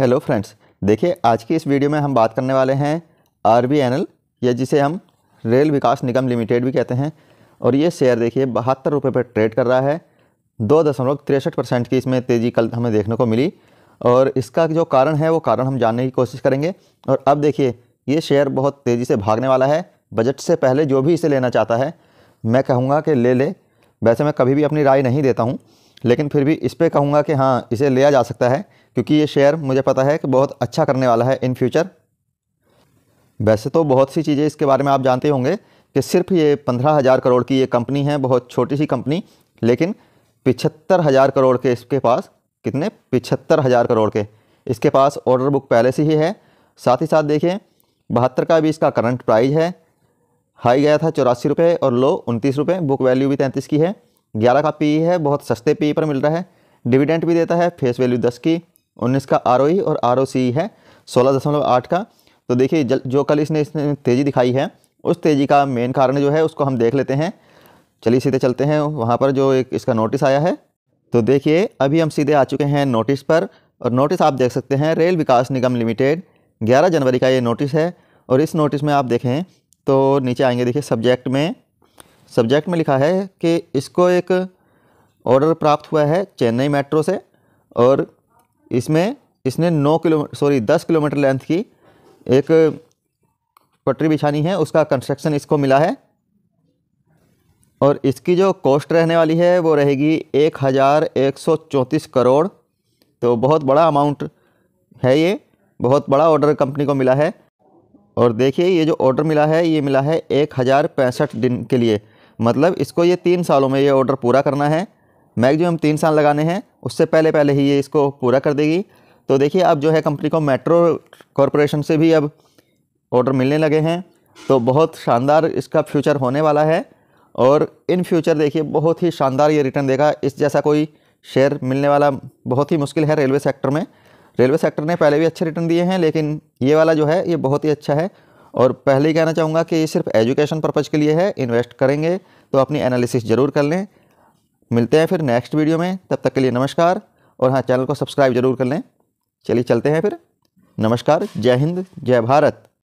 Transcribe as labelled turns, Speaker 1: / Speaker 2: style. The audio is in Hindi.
Speaker 1: हेलो फ्रेंड्स देखिए आज की इस वीडियो में हम बात करने वाले हैं आर बी या जिसे हम रेल विकास निगम लिमिटेड भी कहते हैं और ये शेयर देखिए बहत्तर रुपये पर ट्रेड कर रहा है दो दशमलव तिरसठ परसेंट की इसमें तेज़ी कल हमें देखने को मिली और इसका जो कारण है वो कारण हम जानने की कोशिश करेंगे और अब देखिए ये शेयर बहुत तेज़ी से भागने वाला है बजट से पहले जो भी इसे लेना चाहता है मैं कहूँगा कि ले ले वैसे मैं कभी भी अपनी राय नहीं देता हूँ लेकिन फिर भी इस पर कहूँगा कि हाँ इसे लिया जा सकता है क्योंकि ये शेयर मुझे पता है कि बहुत अच्छा करने वाला है इन फ्यूचर वैसे तो बहुत सी चीज़ें इसके बारे में आप जानते होंगे कि सिर्फ ये पंद्रह हज़ार करोड़ की ये कंपनी है बहुत छोटी सी कंपनी लेकिन पिछहत्तर हज़ार करोड़ के इसके पास कितने पिछहत्तर हज़ार करोड़ के इसके पास ऑर्डर बुक पहले से ही है साथ ही साथ देखिए बहत्तर का भी इसका करंट प्राइज़ है हाई गया था चौरासी रुपये और लो उनतीस रुपये बुक वैल्यू भी तैंतीस की है ग्यारह का पी है बहुत सस्ते पी पर मिल रहा है डिविडेंट भी देता है फेस वैल्यू दस की उन्नीस का आर e और आर है सोलह दशमलव आठ का तो देखिए जो कल इसने इसने तेज़ी दिखाई है उस तेज़ी का मेन कारण जो है उसको हम देख लेते हैं चलिए सीधे चलते हैं वहाँ पर जो एक इसका नोटिस आया है तो देखिए अभी हम सीधे आ चुके हैं नोटिस पर और नोटिस आप देख सकते हैं रेल विकास निगम लिमिटेड 11 जनवरी का ये नोटिस है और इस नोटिस में आप देखें तो नीचे आएंगे देखिए सब्जेक्ट में सब्जेक्ट में लिखा है कि इसको एक ऑर्डर प्राप्त हुआ है चेन्नई मेट्रो से और इसमें इसने नौ किलो सॉरी दस किलोमीटर लेंथ की एक पटरी बिछानी है उसका कंस्ट्रक्शन इसको मिला है और इसकी जो कॉस्ट रहने वाली है वो रहेगी एक हज़ार एक सौ चौंतीस करोड़ तो बहुत बड़ा अमाउंट है ये बहुत बड़ा ऑर्डर कंपनी को मिला है और देखिए ये जो ऑर्डर मिला है ये मिला है एक हज़ार पैंसठ दिन के लिए मतलब इसको ये तीन सालों में ये ऑर्डर पूरा करना है मैक्सिमम तीन साल लगाने हैं उससे पहले पहले ही ये इसको पूरा कर देगी तो देखिए अब जो है कंपनी को मेट्रो कॉरपोरेशन से भी अब ऑर्डर मिलने लगे हैं तो बहुत शानदार इसका फ्यूचर होने वाला है और इन फ्यूचर देखिए बहुत ही शानदार ये रिटर्न देगा इस जैसा कोई शेयर मिलने वाला बहुत ही मुश्किल है रेलवे सेक्टर में रेलवे सेक्टर ने पहले भी अच्छे रिटर्न दिए हैं लेकिन ये वाला जो है ये बहुत ही अच्छा है और पहले ही कहना चाहूँगा कि ये सिर्फ एजुकेशन पर्पज़ के लिए है इन्वेस्ट करेंगे तो अपनी एनालिसिस ज़रूर कर लें मिलते हैं फिर नेक्स्ट वीडियो में तब तक के लिए नमस्कार और हाँ चैनल को सब्सक्राइब ज़रूर कर लें चलिए चलते हैं फिर नमस्कार जय हिंद जय भारत